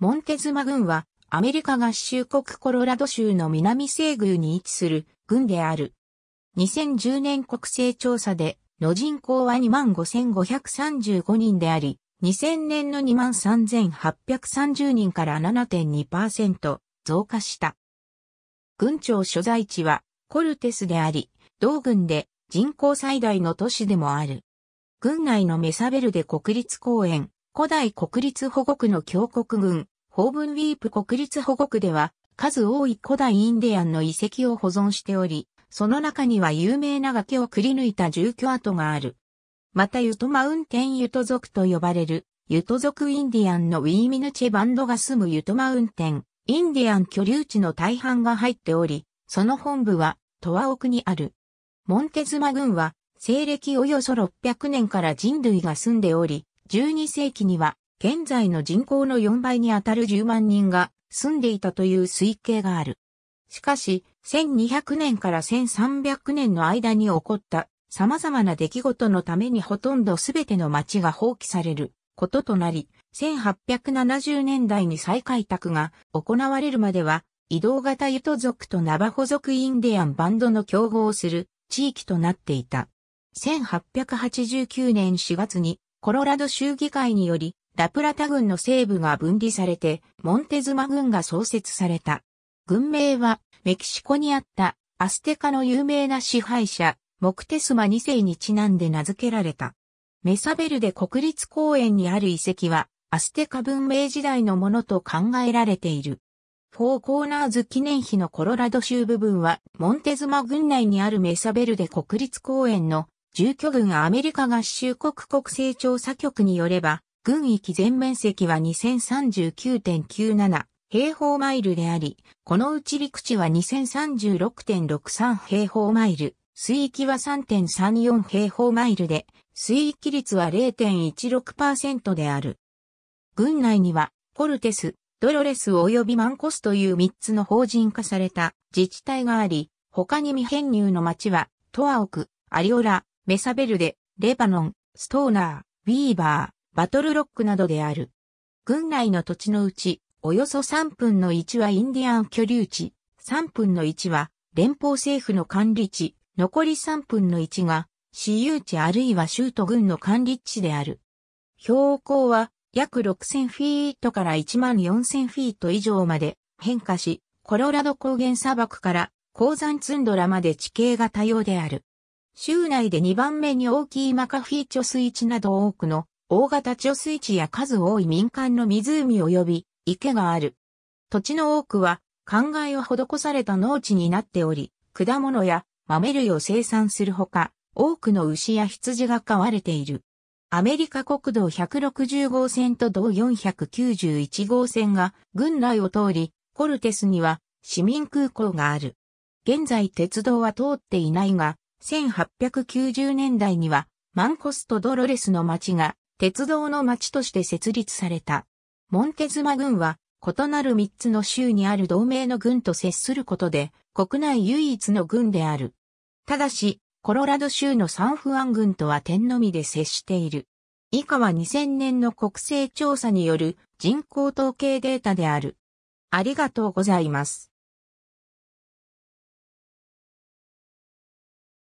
モンテズマ郡は、アメリカ合衆国コロラド州の南西宮に位置する郡である。2010年国勢調査で、の人口は25,535人であり、2000年の23,830人から7.2%増加した。郡庁所在地はコルテスであり、同郡で人口最大の都市でもある。郡内のメサベルデ国立公園、古代国立保護区の峡谷郡、オーブンウィープ国立保護区では、数多い古代インディアンの遺跡を保存しており、その中には有名な崖をくり抜いた住居跡がある。またユトマウンテンユト族と呼ばれる、ユト族インディアンのウィーミヌチェバンドが住むユトマウンテン、インディアン居留地の大半が入っており、その本部は、トワ奥にある。モンテズマ群は、西暦およそ600年から人類が住んでおり、12世紀には現在の人口の4倍にあたる10万人が住んでいたという推計がある。しかし、1200年から1300年の間に起こった様々な出来事のためにほとんど全ての町が放棄されることとなり、1870年代に再開拓が行われるまでは、移動型ユト族とナバホ族インディアンバンドの競合する地域となっていた。1889年4月にコロラド州議会によりラプラタ軍の西部が分離されて、モンテズマ軍が創設された。軍名は、メキシコにあったアステカの有名な支配者、モクテスマ2世にちなんで名付けられた。メサベルデ国立公園にある遺跡は、アステカ文明時代のものと考えられている。フォーコーナーズ記念碑のコロラド州部分は、モンテズマ軍内にあるメサベルデ国立公園の住居群アメリカ合衆国国勢調査局によれば、軍域全面積は2039.97平方マイルであり、このうち陸地は2036.63平方マイル、水域は3.34平方マイルで、水域率は0.16%である。軍内には、コルテス、ドロレス及びマンコスという3つの法人化された自治体があり、他に未編入の町は、トアオク、アリオラ、メサベルデ、レバノン、ストーナー、ウィーバー、バトルロックなどである。軍内の土地のうち、およそ3分の1はインディアン居留地、3分の1は連邦政府の管理地、残り3分の1が私有地あるいは州都軍の管理地である。標高は約6000フィートから14000フィート以上まで変化し、コロラド高原砂漠から鉱山ツンドラまで地形が多様である。州内で2番目に大きいマカフィー貯水池など多くの大型貯水池や数多い民間の湖及び池がある。土地の多くは、灌漑を施された農地になっており、果物や豆類を生産するほか、多くの牛や羊が飼われている。アメリカ国道160号線と同491号線が軍内を通り、コルテスには市民空港がある。現在鉄道は通っていないが、1890年代にはマンコスとドロレスの町が鉄道の町として設立された。モンテズマ軍は、異なる3つの州にある同盟の軍と接することで、国内唯一の軍である。ただし、コロラド州のサンフアン軍とは点のみで接している。以下は2000年の国勢調査による人口統計データである。ありがとうございます。